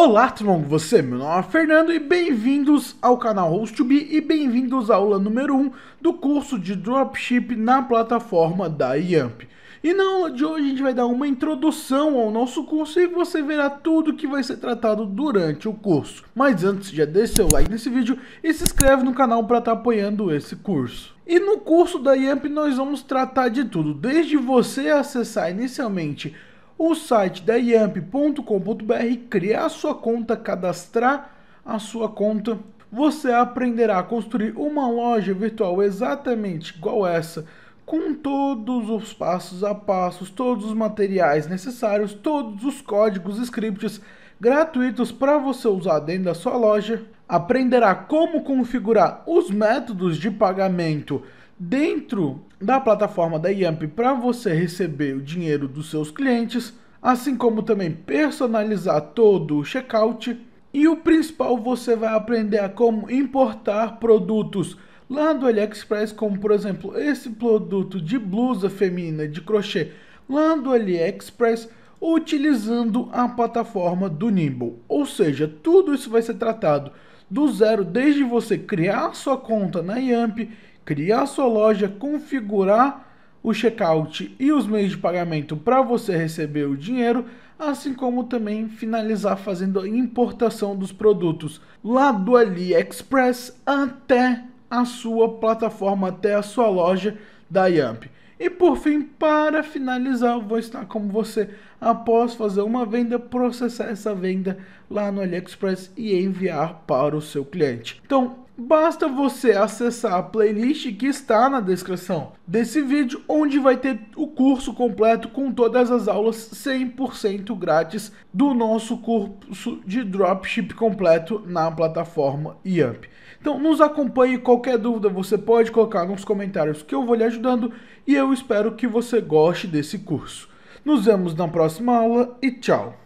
Olá, tudo com você? Meu nome é Fernando e bem-vindos ao canal Host2B e bem-vindos à aula número 1 do curso de Dropship na plataforma da Yamp. E na aula de hoje a gente vai dar uma introdução ao nosso curso e você verá tudo que vai ser tratado durante o curso. Mas antes, já deixa seu like nesse vídeo e se inscreve no canal para estar tá apoiando esse curso. E no curso da Yamp nós vamos tratar de tudo, desde você acessar inicialmente o site da yamp.com.br, criar sua conta, cadastrar a sua conta. Você aprenderá a construir uma loja virtual exatamente igual essa, com todos os passos a passos, todos os materiais necessários, todos os códigos, scripts gratuitos para você usar dentro da sua loja. Aprenderá como configurar os métodos de pagamento dentro da plataforma da Yamp para você receber o dinheiro dos seus clientes, assim como também personalizar todo o checkout. E o principal, você vai aprender a como importar produtos lá do AliExpress, como por exemplo esse produto de blusa feminina de crochê lá do AliExpress, utilizando a plataforma do Nimble. Ou seja, tudo isso vai ser tratado do zero desde você criar sua conta na Yamp, criar sua loja, configurar o checkout e os meios de pagamento para você receber o dinheiro, assim como também finalizar fazendo a importação dos produtos lá do AliExpress até a sua plataforma, até a sua loja da Yamp. E por fim, para finalizar, vou estar como você após fazer uma venda, processar essa venda lá no AliExpress e enviar para o seu cliente. Então, basta você acessar a playlist que está na descrição desse vídeo, onde vai ter o curso completo com todas as aulas 100% grátis do nosso curso de dropship completo na plataforma Yamp. Então nos acompanhe, qualquer dúvida você pode colocar nos comentários que eu vou lhe ajudando e eu espero que você goste desse curso. Nos vemos na próxima aula e tchau!